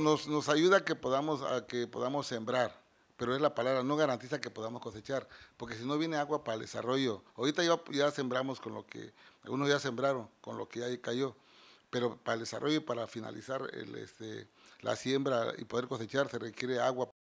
nos, ayuda a que, podamos, que podamos sembrar, pero es la palabra, no garantiza que podamos cosechar, porque si no viene agua para el desarrollo. Ahorita ya, ya sembramos con lo que, algunos ya sembraron, con lo que ya cayó, pero para el desarrollo y para finalizar el, este, la siembra y poder cosechar se requiere agua.